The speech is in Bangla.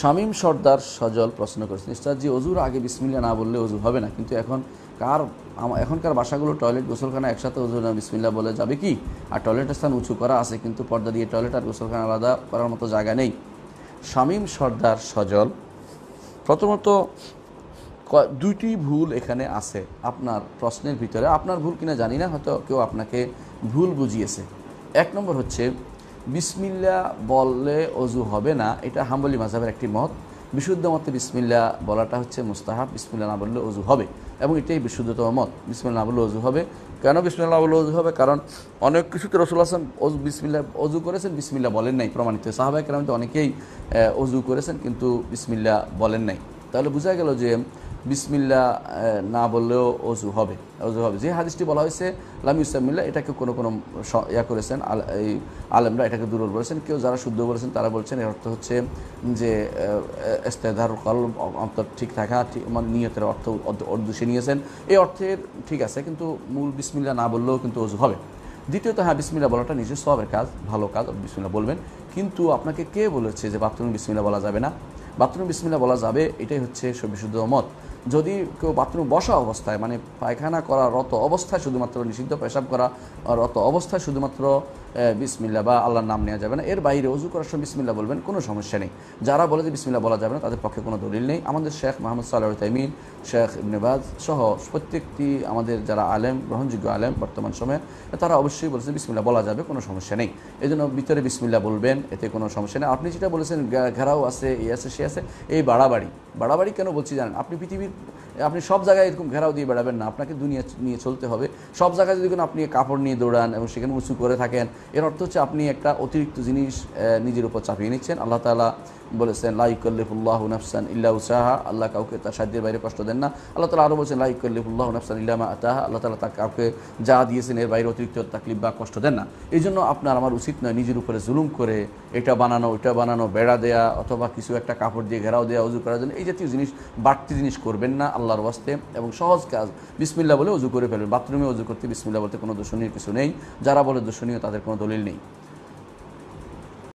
শামীম সর্দার সজল প্রশ্ন করেছেন ইস্তাজি অজুর আগে বিসমিল্লা না বললে অজু হবে না কিন্তু এখন কার এখনকার বাসাগুলো টয়লেট গোসলখানা একসাথে অজু না বিসমিল্লা বলে যাবে কি আর টয়লেটের স্থান উঁচু করা আছে কিন্তু পর্দা দিয়ে টয়লেট আর গোসলখানা আলাদা করার মতো জায়গা নেই শামীম সর্দার সজল প্রথমত দুইটি ভুল এখানে আছে আপনার প্রশ্নের ভিতরে আপনার ভুল কিনা জানি না হয়তো কেউ আপনাকে ভুল বুঝিয়েছে এক নম্বর হচ্ছে বিসমিল্লা বললে অজু হবে না এটা হাম্বলি মাঝাবের একটি মত বিশুদ্ধ মতে বিসমিল্লা বলাটা হচ্ছে মুস্তাহাব বিসমিল্লা না বললে অজু হবে এবং এটাই বিশুদ্ধতম মত বিসমিল্লা না বললে অজু হবে কেন বিসমিল্লা বললে অজু হবে কারণ অনেক কিছুতে রসুল আসলাম অজু বিসমিল্লা অজু করেছেন বিসমিল্লা বলেন নাই প্রমাণিত সাহাবাহ কেরামিতে অনেকেই অজু করেছেন কিন্তু বিসমিল্লা বলেন নাই তাহলে বোঝা গেল যে বিসমিল্লা না বললেও অজু হবে অজু হবে যে হাদিসটি বলা হয়েছে ইসলামিল্লা এটাকে কোনো কোনো ইয়া করেছেন এই আলেমরা এটাকে দুর্বল বলেছেন কেউ যারা শুদ্ধ বলেছেন তারা বলছেন এর অর্থ হচ্ছে যে ইস্তেদার কলম অন্তর ঠিক থাকা মানে নিয়তের অর্থ উদ্দেশ্যে নিয়েছেন এই অর্থের ঠিক আছে কিন্তু মূল বিসমিল্লা না বললেও কিন্তু অজু হবে দ্বিতীয়ত হ্যাঁ বিসমিল্লা বলাটা নিজের সবের কাজ ভালো কাজ বিসমিল্লা বলবেন কিন্তু আপনাকে কে বলেছে যে বাথরুম বিসমিল্লা বলা যাবে না বাথরুম বিসমিল্লা বলা যাবে এটাই হচ্ছে বিশুদ্ধ মত যদি কেউ বাথরুম বসা অবস্থায় মানে পায়খানা করা রত অবস্থায় শুধুমাত্র নিষিদ্ধ পেশাব করা রত অবস্থায় শুধুমাত্র বিসমিল্লা বা আল্লাহর নাম নেওয়া যাবে না এর বাইরে উজু করার সময় বিসমিল্লা বলবেন কোনো সমস্যা নেই যারা বলে যে বিসমিল্লা বলা যাবে না তাদের পক্ষে কোনো দলিল নেই আমাদের শেখ মোহাম্মদ সাল্লাহ তাইমিন শেখ নেবাজ সহ প্রত্যেকটি আমাদের যারা আলেম গ্রহণযোগ্য আলেম বর্তমান সময়ে তারা অবশ্যই বলেছে বিসমিল্লা বলা যাবে কোনো সমস্যা নেই এই জন্য ভিতরে বিসমিল্লা বলবেন এতে কোনো সমস্যা নেই আপনি যেটা বলেছেন ঘেরাও আছে এই আছে সে আছে এই বাড়াবাড়ি বাড়াবাড়ি কেন বলছি জানেন আপনি পৃথিবীর আপনি সব জায়গায় এরকম ঘেরাও দিয়ে বেড়াবেন না আপনাকে দুনিয়া নিয়ে চলতে হবে সব জায়গায় যদি কোনো আপনি কাপড় নিয়ে দৌড়ান এবং সেখানে উঁচু করে থাকেন এর অর্থ হচ্ছে আপনি একটা অতিরিক্ত জিনিস নিজের উপর চাপিয়ে নিচ্ছেন আল্লাহ তালা বলেছেন লাইকল্লিফুল্লাহ নফসান ইল্লা উসাহা আল্লাহ কাউকে তার সাধ্যের বাইরে কষ্ট দেন না আল্লাহ তালা আরও বলছেন লাইকল্লিফুল্লাহ নাফসান ইল্লামা আতাহা আল্লাহ তালা তার কাউকে যা দিয়েছেন এর বাইরে অতিরিক্ত তাকলিফ বা কষ্ট দেন না এই জন্য আপনার আমার উচিত নয় নিজের উপরে জুলুম করে এটা বানানো ওইটা বানানো বেড়া দেয়া অথবা কিছু একটা কাপড় দিয়ে ঘেরাও দেওয়া উজু করার জন্য এই জাতীয় জিনিস বাড়তি জিনিস করবেন না আল্লাহর ওয়াস্তে এবং সহজ কাজ বিসমিল্লা বলে উজু করে ফেলবেন বাথরুমে উজু করতে বিসমিল্লা বলতে কোনো দূষণীয় কিছু নেই যারা বলে দূষণীয় তাদের কোনো দলিল নেই